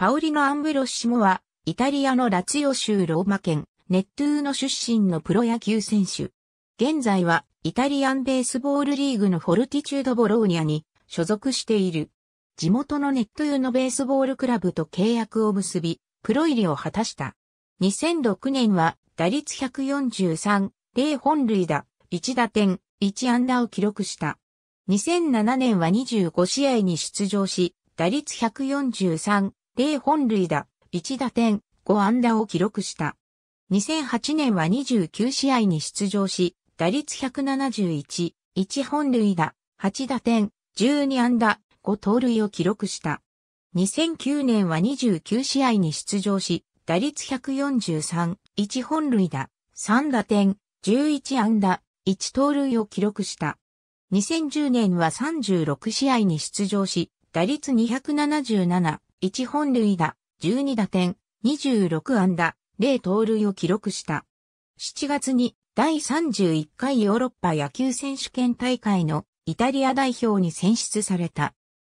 パウリノ・アンブロッシモは、イタリアのラツヨ州ローマ県、ネットゥーの出身のプロ野球選手。現在は、イタリアンベースボールリーグのフォルティチュード・ボローニャに所属している。地元のネットゥーのベースボールクラブと契約を結び、プロ入りを果たした。2006年は、打率143、0本塁打、1打点、1安打を記録した。2007年は25試合に出場し、打率143、0本塁打、1打点、5安打を記録した。2008年は29試合に出場し、打率171、1本塁打、8打点、12安打、5盗塁を記録した。2009年は29試合に出場し、打率143、1本塁打、3打点、11安打、1盗塁を記録した。2010年は36試合に出場し、打率277、1本塁打、12打点、26安打、0盗塁を記録した。7月に第31回ヨーロッパ野球選手権大会のイタリア代表に選出された。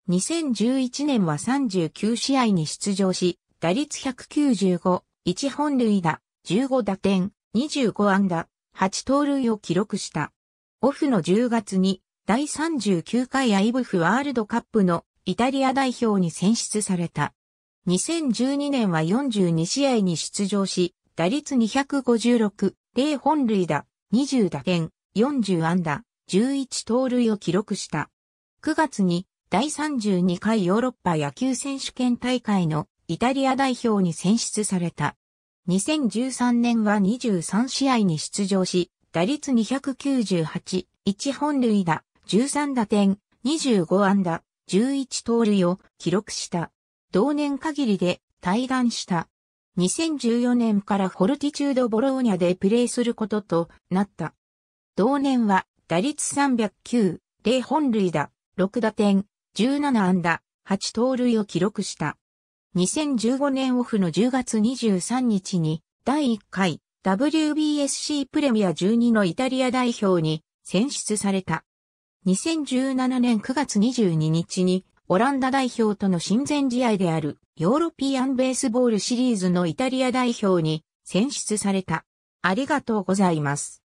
2011年は39試合に出場し、打率195、1本塁打、15打点、25安打、8盗塁を記録した。オフの10月に第39回アイブフワールドカップのイタリア代表に選出された。2012年は42試合に出場し、打率256、0本塁打、20打点、40安打、11盗塁を記録した。9月に第32回ヨーロッパ野球選手権大会のイタリア代表に選出された。2013年は23試合に出場し、打率298、1本塁打、13打点、25安打、11盗塁を記録した。同年限りで退団した。2014年からフォルティチュード・ボローニャでプレーすることとなった。同年は打率309、0本塁打、6打点、17安打、8盗塁を記録した。2015年オフの10月23日に第1回 WBSC プレミア12のイタリア代表に選出された。2017年9月22日にオランダ代表との親善試合であるヨーロピアンベースボールシリーズのイタリア代表に選出された。ありがとうございます。